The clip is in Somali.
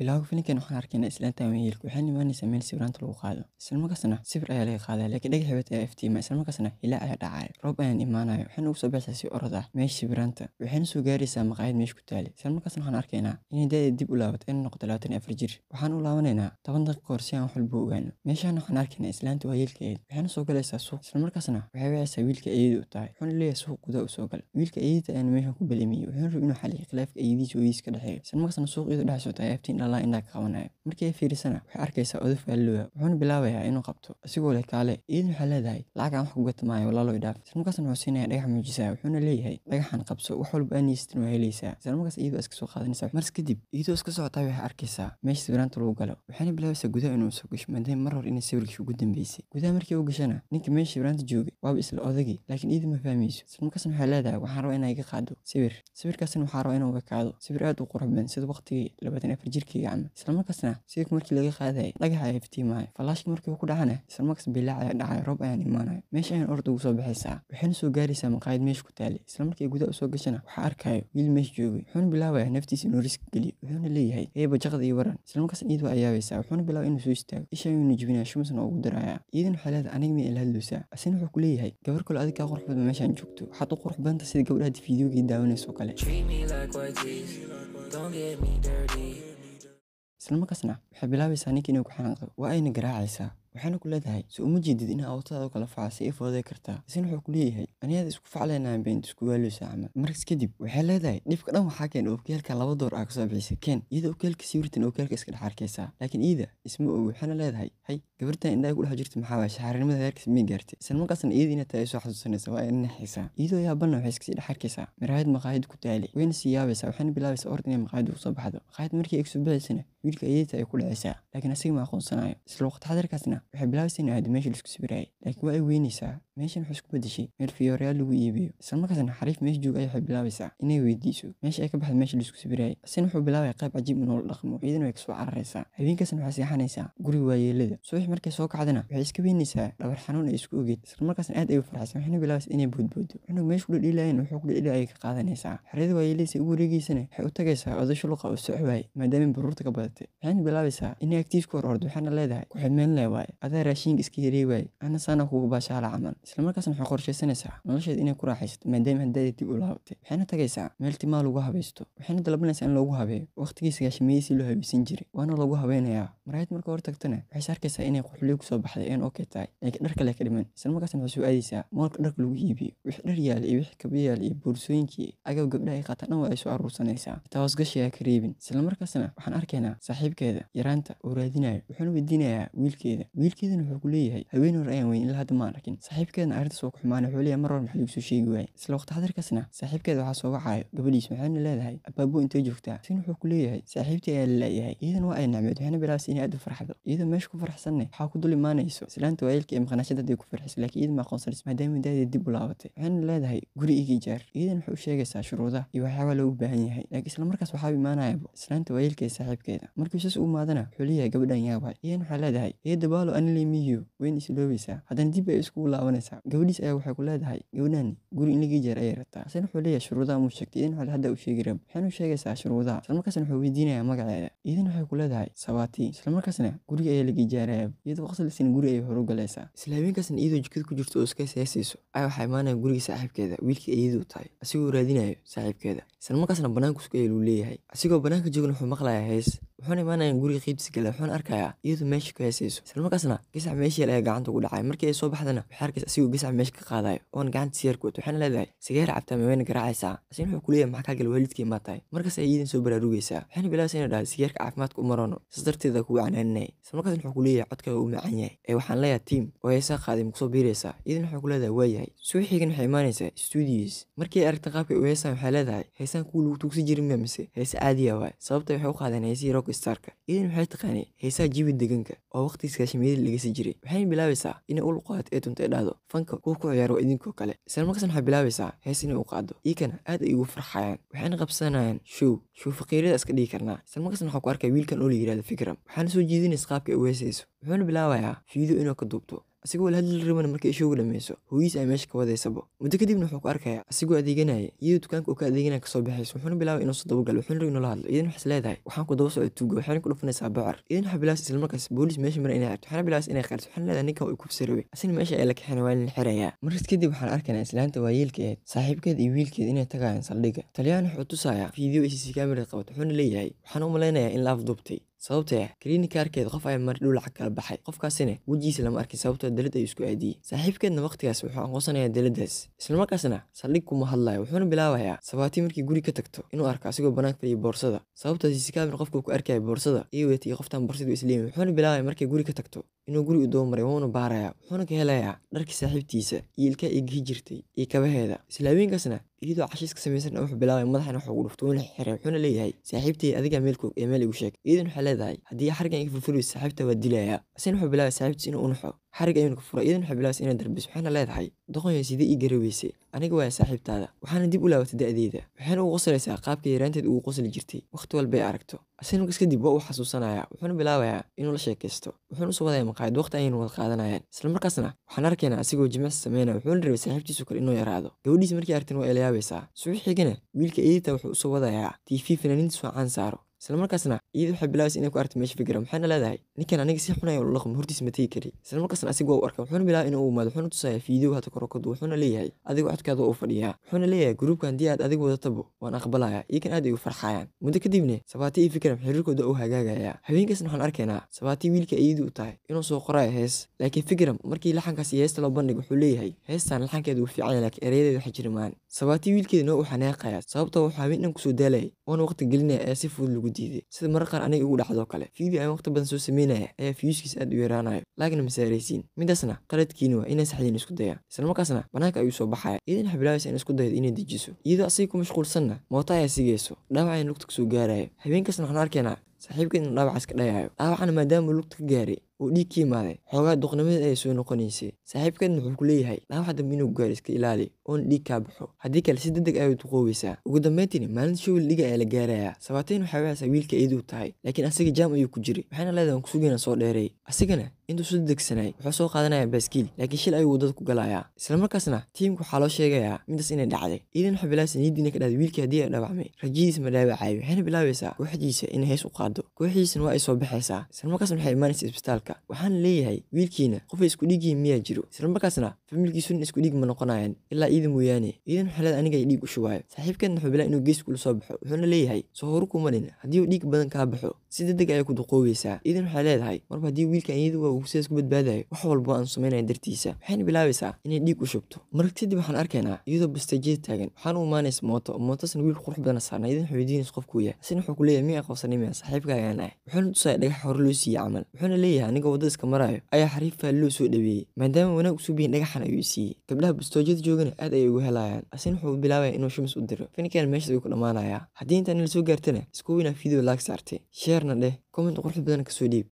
bilowga filinkeen waxaan arkaynaa islaantan weyeelku waxay imaanaysaa meel sawiraanta lagu qaado islamarkaasna sibir ayaa laga qaadaa laakiin dhagax hebeed ah. ayaa iftiima islamarkaasna hilaa ayaa dhacaya roob ayaan imaanayo waxayna ugu soo baxaysaa si orod ah meesha sibiraanta waxayna soo gaaraysaa maqaayad meesha ku taali islamarkaasna waxaan arkaynaa inay da'da dib u laabato ayna noqoto labaatan afar jir waxaan u laabanaynaa toban daqiiqa hor si aan wax walba ogaano meeshaana waxaan arkaynaa islaanta waayeelka eed waxayna soo galaysaa suuq islamarkaasna waxay wacaysaa wiilka eeyada u tahay waxaana leeyahay suuq gudaa u soo gal wiilka eeyada ayaana meeshan ku balamiyey wuxuuna rabi inuu xaliyo khilaafka eeyadiisa ooyadiisa ka dhexeeyo islamarkaasna suuq iyadu dhexsoo tahay aftiin alla indhaa ka qabanayo markii ay fiirisana waxay arkaysaa odof aalluwa wuxuuna bilaabayaa inuu qabto isigoo leh kaale iidin waxaa leedahay lacag aan wax ku gata maayo walaalo idhaaf isla markaasna wuxuu siinaya dhagax muujisaa wuxuuna leeyahay dhagaxan qabso wax walba aan niyeystin waa helaysaa isla markaas iyadoo iska soo qaadanaysa mars kadib iyadoo iska socotaa waxay arkaysaa meesha sawiraanta lagu galo waxayna bilaabaysaa gudaha inuu soo gasho maadaama mar hor inay sawirkii ugu dambeysay gudaha markii u gashana ninka meesha sawiraanta jooga waaba isla odagii laakiin iidu ma fahmayso isla waxay leedahay waxaan rabaa inaan iga qaado sawir sawirkaasna waxaa rabaa inuu ekaado sawir aad u qurux badan sida waqtigii labaatan afar jirkii wiilkeyga camal islamarkaasna sawirka markii laga qaadayay dhagaxa ay iftiimahay falaashka markii ku dhacana islamarkaas bilaac ayaa dhacay roob ayaan imaanaya meesha ayaan orda ugu soo baxaysaa waxayna soo gaaraysaa maqaayad meesha ku taalay islamarkii gudaha usoo gashana waxaa arkaayo wiil meesha joogay wuxuuna bilaabaya naftiisa inuu riski geliyo wuxuuna leeyahay eeba jaqad iyo waran islamarkaas ciid waa ayaabaysaa wuxuuna bilaabay inuu soo istaago isha ayuu nujibinaya shumasna ugu daraya ciidan waxay leedahay aniga miyay ila asina wuxuu ku leeyahay gabar kale adigaa qurux badan meeshaan joogto waxaad u qurux badanta sida gabdhaha fiidiyoogii daawanaysoo kale islamarkaasna waxay bilaabaysaa ninkii inuu ku xanaaqdo waa ayna garaacaysaa waxayna ku leedahay si uma jeedid in awootadaada kala faca si ay fooday kartaa isna wuxuu ku leeyahay aniyada isku facleenayan bay isku waaleysa camal markaas kadib waxay leedahay dhibka dhan waxaa keen ookiyaelka laba door aa kasoo bixisay keen iyada sii sawirtan ookiyaelka iska dhex arkaysaa laakiin iida isma og waxayna leedahay hay gabadhtan indhaha kudhex jirta maxaa waaya shaxarinimada heerkis may gaartay isla markaasna iyada inay tahay soo xasuusanaysa waa ay naxaysaa iyadoo yaabana waxay iskasii dhex arkaysaa miraayad maqaayad ku taali wayna sii yaabaysaa waxayna bilaabaysaa ord inay maqaayadda soo baxdo maqaayad markii ay kusoo baxaysana wiilka iyadta ay ku dhacaysaa laakiin asiga ma aqoonsanaayo isla waqti xadarkaasna waxay bilaabaysaa inay ahayd meesha laisku sawiraayay laakiin waa ay weynaysaa waxuu isku iskubadashe meel Fiyoraha lagu ibiyo islamarkasna xarif meesha jogo ah aya waxay bilaabaysaa inay weydiiso meesha ay ka kabaxdo mesha laisku sawiraye asina wuxuu bilaabaya qeyb cajiib inu ah ladaqmo iyadana way kaso carareysa habeenkaasna waxay seexanaysaa guriga waayeelada subax markay soo kacdana waxay iska iskaweyneysa dhabar xanuun ay isku oged islamarkasna aad ay u ufaraxsan waxayna bilabeysa inay boodboodo cunug meesha meshu kudhadheli wuxuu ku kudhadheli ayay ka kaqadaneysa xeriyada wayeleysa ugu wareegeysana waxay u tagaysaa oday shuluqa oo soc waye maadama baruurta ka badatay waxayna bilaabaysaa inay agtiisa hor ordo waxaana leedahay kuxirmeen lee waye adaa raashiinka iska yareey waye ana saana kuga kugu camal islamarkaasna waxaa qorshaysanaysaa nolosheeda inay ku raaxaysato maadaama haddaada dib u laabatay waxayna tagaysaa meel timaa lagu habaysto waxayna dalbanaysaa in loogu habeeyo waqtigii sagaashamiyiisii loo habaysan jiray waana lagu habeynayaa maraayad marka hor tagtana waxayse arkaysaa inay quxulii kusoo baxday een okey tahay laakiin dhar kale ka dhiman islamarkaasna waxay soo aadaysaa moolka dharka lagu iibiyo wix dhar yaal iyo wix kaba yaala iyo boorsooyinkii agab gabdhaha ay qaataan dhan waa ay soo aruursanaysaa xitaa hoosgashi aa ka reebin islamarkaasna waxaan arkaynaa saaxiibkeeda yaraanta oo raadinayo wuxuuna weydiinayaa wiilkeeda wiilkeedana wuxuu ku leeyahay haween hor ayaan weyn ilaa hadda maan arkin afkeedna arrintas uu ku xumaana xuliya mar war maxa soo sheegi waaye isla waqti xadarkasna saaxiibkeeda waxaa sooga caayo gabadhiis waxayna leedahay abaabo intay joogtaa sin wuxuu ku leeyahay saaxiibtii ayaa la la'yahay iyadan waa ay nacmeed waxayna bilaabsay inay aad u farxdo iyadoo meesha ku farxsanne waxaa ku dul imaanayso islaanta waayeelka ee maqnaashada haday ku farxiso lakiin iyada maa qoonsanaysa maadaama daadeed dib u laabatay waxayna leedahay guri igii jaar iyadan waxay u sheegaysaa shuruudaha iyo waxyaabaa loogu baahan yahay laakiin isla markaas waxaa imaanayaba islaanta waayeelka ee saaxiibkeeda markii saas u imaadana wuxuu leeyahay gabadhan yaabay iyadan waxaa leedahay iyada baalo anile mihiyo weyn isloobaysaa haddana dib ay iskugu laabanaysa garanaysaa gabadhiis ayaa waxay ku leedahay gabadhani guri in lagii jeer ayay rabtaa asana wuxuu leeyahay shuruudaha muu sheegtay idin waxaad hadda u sheegi rab waxaan sheegaysaa shuruudaha islamarkaasna wuxuu weydiinayaa magaceeda idin waxay ku leedahay sabaati islamarkaasna guriga ayaa lagii jeeraya iyadoo qoslasina guri ayay horu galaysaa isla haweenkaasna iyadoo jikada ku jirto oo iska seesayso ayaa waxaa imaanaya gurigii saaxiibkeeda wiilkii iyaduu tahay asigoo raadinayo saaxiibkeeda islamarkaasna bannaanka isku eeluu leeyahay asigoo bannaanka joogna wuxuu maqlayaa hees wuxuuna imaanayaan guriga gala waxuuna arkayaa iyadu meesha ku heesayso islamarkaasna gasac meesheel ayaa gacanta ugu dhacay markii ay soo baxdana waxay arkaysa asigoo gasac meesha ka qaadayo oon gacanta siyarku wato waxayna leedahay sigeer cabtaa maweyna garaacaysaa asigna wuxuu kuleeyahay maxaa kaagala waalidkii maa markaas ay iyadan soo baraarugaysaa waxayna bilaabasa ina dhahay sigeerka caafimaadka u maroono saas darteeda kugu canaaninaya islamarkaasna wuxuu kuleeyahay codka u macaan yahay ee waxaan leeyahay tiim oo heesaa qaaday makusoo biiraysaa iyadana waxay ku leedahay waa yahay waxay imaanaysaa stuudios markii ay aragta qaabka u heesaan waxay leedahay heesaan kuwa lagu tuugsan jirin ma mise heese caadiya waay sababta waxay u qaadeen heesihii rock starka idan waxay taqaanay heesaha jibi deganka oo wakhtigiis gaashimeedii lagasi jiray waxayna bilaabaysaa inay ul qaad ee duntay dhaahdo fanka kuwa ku ciyaaro idinkoo kale isla waxay bilaabaysaa hees inay u qaado iikana aad ay ugu farxayaan waxayna qabsanayaan show show faqiirada iska dhigi karnaa isla waxaa ku arkaya wiilkan oo la yidhahdo fikram waxaana soo jiidinaysa qaabka ay u heesayso wuxuuna bilaabayaa fiido inuu ka duubto asigoo lahadlirabana markay ishoogu dhammayso hooyiis ay meesha ka wadaysaba muddo kadibna wuxuu ku arkayaa asigoo adeeganaya iyadoo dukaanka uu ka adeeganaya kasoo baxayso wuxuuna bilaabay inuusoo soo dabagal wuxuuna rag inula hadlo idan waxaas leedahay waxaan ku daba socda tuuga waxaana ku dhufanaysaa bocor idan waxaa bilaabs isla markaas booliis meesha mara inay arto waxaana bilaabs inay qarso waxaana leedahay ninkan uu kubsi rabay asina meesha ay la kaxeen waa in la xirayaa markaas kadib waxaan arkaynaa islaanta waayeelka saaxiibkeed iyo wiilkeed inay tagayaan saldhigga talyaan wuxuu tusayaa fiideo icc kaamira qabat wuxuuna leeyahay waxaan u malaynayaa in la afduubtay sababtoo ah kiliinika arkeed qof ayaa maridhow lacag kala baxay qofkaasina wejigiisa lama arkin sababtoo dalad ay isku aadiyey saaxiibkeedna wakhtigaas wuxuu aqoonsanayaa daladaas islamarkaasna saldhig kuma hadlayo wuxuuna bilaabayaa sabaatii markii guri ka tagto inuu arka asigoo banaanka fadhiya boorsada sababtaasi sikaamir qofkuu ku arkaya boorsada eewet iyo qoftan boorsadu isleeyin wuxuuna bilaabaya markay guri ka tagto inuu guri u doob maray wuuna baarayaa wuxuuna ka helayaa dharkii saaxiibtiisa iyo ilka ay jirtay iyo kabaheeda isla iyadoo cashiiska samaysan wuxuu bilaabay madaxan waxa uu dhufto wuuna xiray wuxuuna leeyahay saaxiibtay adiga meelkoog ee meel igu sheeg iidan waxay leedahay haddii xarigan iga furfuriysa saaxiibta waa dilayaa asen wuxuu bilaabay saaxiibtiis inuu u unaxo xarig ayuuna ka furay idan xublaas inaa darbis waxayna leedahay doqonya sidee ii garaweysay aniga waa saaxiibtaada waxaana dib u laawata da'deeda waxayna u qosalaysaa qaabka yaraanteed ugu qosli jirtay wakhti walbay aragto asanimkas kadib waa uu xasuusanayaa wuxuuna bilaabayaa inuu la sheekaysto wuxuuna isu wadaya maqaayad waqti ayayna wada qaadanayaan isla markaasna waxaan arkaynaa asigoo jimicsi sameynaya wuxuuna rabay saaxiibtiisu kale inuu yaraado gabadhiis markii aragtan waa elayaabaysaa subax xigana wiilka eedita wuxuu isu wadayaa tiifi fanaaniinta soo caan saaro isla markaasna iyad waxay bilaabaysa inay ku aragto meesha fikira maxayna leedahay ninkan aniga si xun ayaa laqm hortiisa ma tegi kari isla markaasna asiga waa u arkay wuxuuna bilaabay inuu umaado wuxuuna tusayaa fiideo hata korokadu wuxuuna leeyahay adiga codkaada waa u fadhiyaa wuxuuna leeyahay gruubka haddii aad adiga wadatabo waan aqbalayaa iyo kan aad ay u farxayaan muddo kadibne sabaati iyo fikram xiriirkooda u hagaagayaa haweenkaasna waxaan arkaynaa sabaati wiilka iyadu u tahay inuu soo qoraayo hees laakiin fikram markii laxankaas iyo heesta loo bandhigo wuxuu leeyahay heestan laxankeeda wuu fiicanya laakiin erayadeeda waxa jiri sabaati wiilkeeda noo u xaneeqayaa sababtoo ah wuxuu haween dhan kusoo daalaya oona waqti gelinaya ee si fudud lagu diiday sida marar qaar aniga igu dhacdoo kale fiideo aan waqti badan soo sameynaya ayaa fiyuuskiisa aad u yaraanayo laakiin masaaraysiin midaasna qaladkiina waa inaan saxdiin isku daya islamarkaasna bannaanka ayuu soo baxaya iyadana waxa bilaabeysa isku dayda inay dejiso iyadoo asaga ku mashquulsanna mooto ayaa sigayso dhaawac ay lugta kasoo gaaraya habeenkaasna waxaan arkaynaa saaxiibkeedna dhaawacaas ka dhayaayo dhaawacana maadaama lugta ka gaaray oo dhiig ka imaaday xoogaa duqnimada ayay soo noqonaysay saaxiibkeedna wuxuu ku leeyahay dhaawac dambe inuu gaaro iska ilaali oona dhiig kaa baxo haddii kale si degdeg ah ayay duqoobaysaa ugu dambayntiina maalinta showil dhiga ayaa la gaarayaa sabaatayn waxay wacaysaa wiilka iyaduu tahay laakiin asaga jaam ayuu ku jiray waxayna leedahay aan kusugeena soo dheeray asagana intuu soo degsanaay wuxuu soo qaadanayaa baaskiil laakiin shil ayuu waddada ku galayaa islamarkaasna tiimka waxaa loo sheegayaa midaas inay dhacday iidan waxaa bilaabasa niyadiina ka dhahday wiilkii haddii ay dhaawacmay rajadiis ma dhaawacaayo waxayna bilaabaysaa kooxdiisa inay heys u qaado dhacdo kooxiisana waa ay soo baxaysaa islamarkaasna waxay imaanaysa isbitaalka waxaana leeyahay wiilkiina qofay isku dhiigyihiin miyaa jiro islamarkaasna familkiisuna isku dhiig ma noqonayaan ilaa iida mooyaane iidan waxay leedahay aniga ay dhiig u shubaayo saaxiibkeedna waxuu bilaa inuu geeskuula soo baxo wuxuuna leeyahay soo horu kumanin haddii uu dhiig badan kaa baxo si degdeg ayay ku duqoobaysaa idan waxaa leedahay marba haddii wiilkan iyadu waa uu sidaas ku badbaadayo wax walba aan samaynaya dartiisa waxayna bilaabaysaa inay dhiig u shubto marka kadib waxaan arkaynaa iyadoo bastajiya taagan waxaan u imaanaysa mooto mootosna wiil qurux badana saarna idan waxay weydiinaysa qofkuu yahay asina wuxuu ku leeyahay miyaa qabsanay miyaa saaxiibka ayaan ahay wuxuuna tusaya dhagax hore loo siiyey camal wuxuuna leeyahay aniga waddada iska maraayo ayaa xariifaa loo soo dhaweeyey maadaama wanaag usuu biyin dhagaxan ayuu siiyey gabdhaha bastoojyada joogana aad ayay ugu helayaan asina wuxuu bilaabaya inuu shumis u diro finikan meeshaas way ku dhammaanayaa haddii intaan la soo gaartana iskuwinaa video laag saartay dheerna dheh comment qurux badan kasoo dhiib